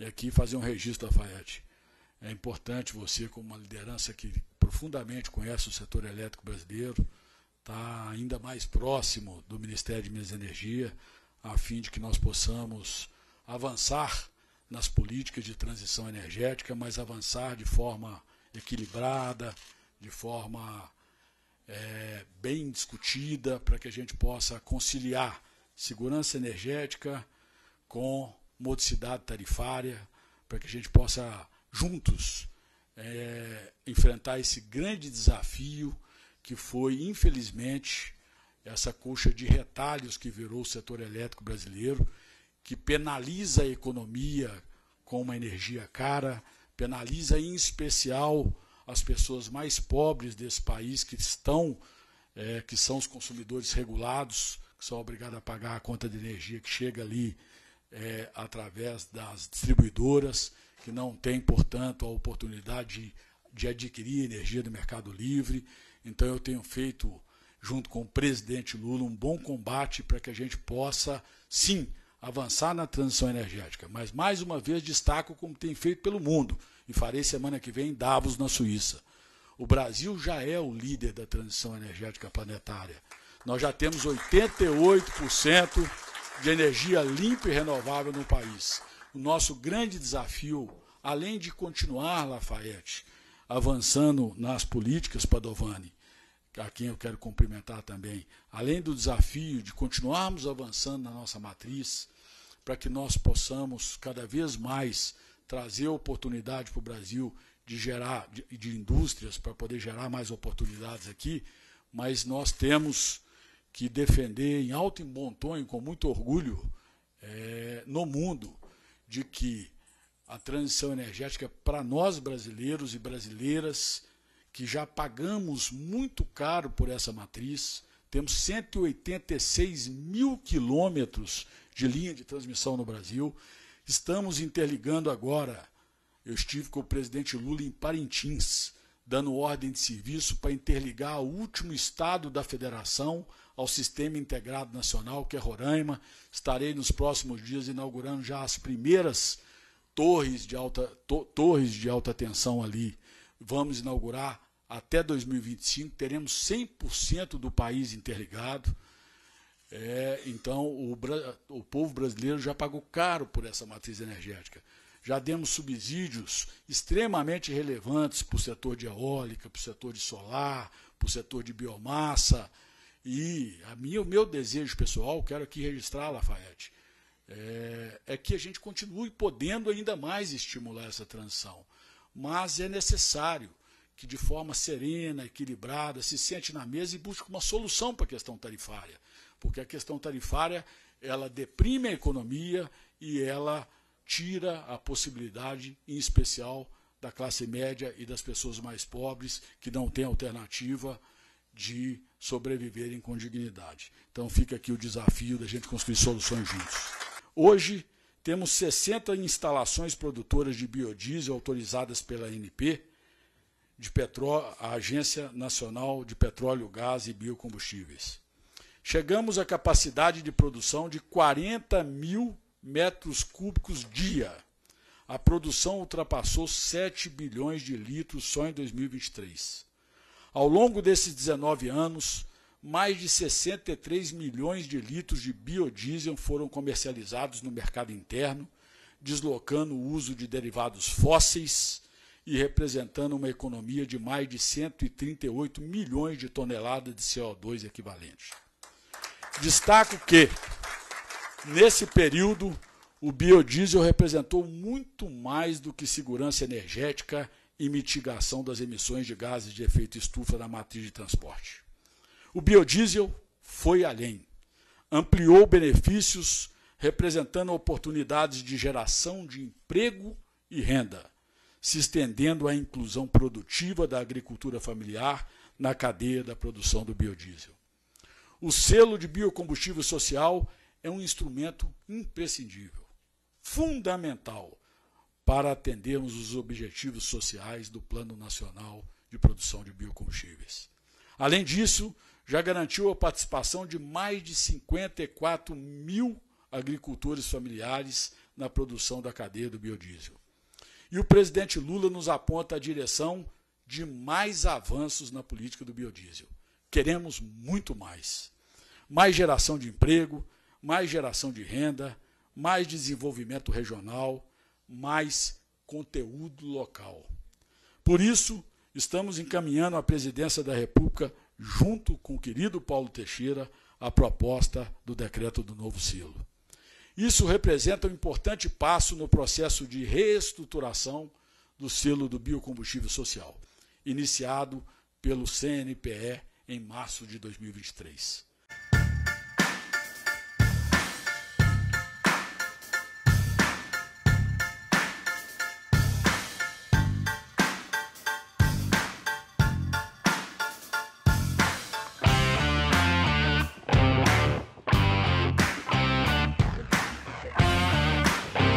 E aqui fazer um registro, Lafayette. É importante você, como uma liderança que profundamente conhece o setor elétrico brasileiro, estar tá ainda mais próximo do Ministério de Minas e Energia, a fim de que nós possamos avançar nas políticas de transição energética, mas avançar de forma equilibrada, de forma é, bem discutida, para que a gente possa conciliar segurança energética com modicidade tarifária, para que a gente possa juntos é, enfrentar esse grande desafio que foi, infelizmente, essa coxa de retalhos que virou o setor elétrico brasileiro, que penaliza a economia com uma energia cara, penaliza em especial as pessoas mais pobres desse país que estão, é, que são os consumidores regulados, que são obrigados a pagar a conta de energia que chega ali é, através das distribuidoras, que não têm, portanto, a oportunidade de, de adquirir energia do mercado livre. Então, eu tenho feito, junto com o presidente Lula, um bom combate para que a gente possa, sim, avançar na transição energética. Mas, mais uma vez, destaco como tem feito pelo mundo, e farei semana que vem em Davos, na Suíça. O Brasil já é o líder da transição energética planetária. Nós já temos 88% de energia limpa e renovável no país. O nosso grande desafio, além de continuar, Lafayette, avançando nas políticas, Padovani, a quem eu quero cumprimentar também, além do desafio de continuarmos avançando na nossa matriz, para que nós possamos cada vez mais trazer oportunidade para o Brasil de gerar de, de indústrias para poder gerar mais oportunidades aqui, mas nós temos que defender em alto e bom tom e com muito orgulho é, no mundo de que a transição energética é para nós brasileiros e brasileiras que já pagamos muito caro por essa matriz, temos 186 mil quilômetros de linha de transmissão no Brasil, estamos interligando agora. Eu estive com o presidente Lula em Parintins dando ordem de serviço para interligar o último estado da federação ao Sistema Integrado Nacional, que é Roraima. Estarei nos próximos dias inaugurando já as primeiras torres de alta, to, torres de alta tensão ali. Vamos inaugurar até 2025, teremos 100% do país interligado. É, então, o, o povo brasileiro já pagou caro por essa matriz energética já demos subsídios extremamente relevantes para o setor de eólica, para o setor de solar, para o setor de biomassa. E a minha, o meu desejo pessoal, quero aqui registrar, Lafayette, é, é que a gente continue podendo ainda mais estimular essa transição. Mas é necessário que, de forma serena, equilibrada, se sente na mesa e busque uma solução para a questão tarifária. Porque a questão tarifária ela deprime a economia e ela tira a possibilidade, em especial, da classe média e das pessoas mais pobres, que não têm alternativa de sobreviverem com dignidade. Então fica aqui o desafio da gente construir soluções juntos. Hoje, temos 60 instalações produtoras de biodiesel autorizadas pela ANP, de petró a Agência Nacional de Petróleo, Gás e Biocombustíveis. Chegamos à capacidade de produção de 40 mil metros cúbicos dia. A produção ultrapassou 7 bilhões de litros só em 2023. Ao longo desses 19 anos, mais de 63 milhões de litros de biodiesel foram comercializados no mercado interno, deslocando o uso de derivados fósseis e representando uma economia de mais de 138 milhões de toneladas de CO2 equivalente. Destaco que Nesse período, o biodiesel representou muito mais do que segurança energética e mitigação das emissões de gases de efeito estufa na matriz de transporte. O biodiesel foi além, ampliou benefícios, representando oportunidades de geração de emprego e renda, se estendendo à inclusão produtiva da agricultura familiar na cadeia da produção do biodiesel. O selo de biocombustível social é um instrumento imprescindível, fundamental para atendermos os objetivos sociais do Plano Nacional de Produção de Biocombustíveis. Além disso, já garantiu a participação de mais de 54 mil agricultores familiares na produção da cadeia do biodiesel. E o presidente Lula nos aponta a direção de mais avanços na política do biodiesel. Queremos muito mais. Mais geração de emprego, mais geração de renda, mais desenvolvimento regional, mais conteúdo local. Por isso, estamos encaminhando à presidência da República, junto com o querido Paulo Teixeira, a proposta do decreto do novo silo. Isso representa um importante passo no processo de reestruturação do selo do biocombustível social, iniciado pelo CNPE em março de 2023.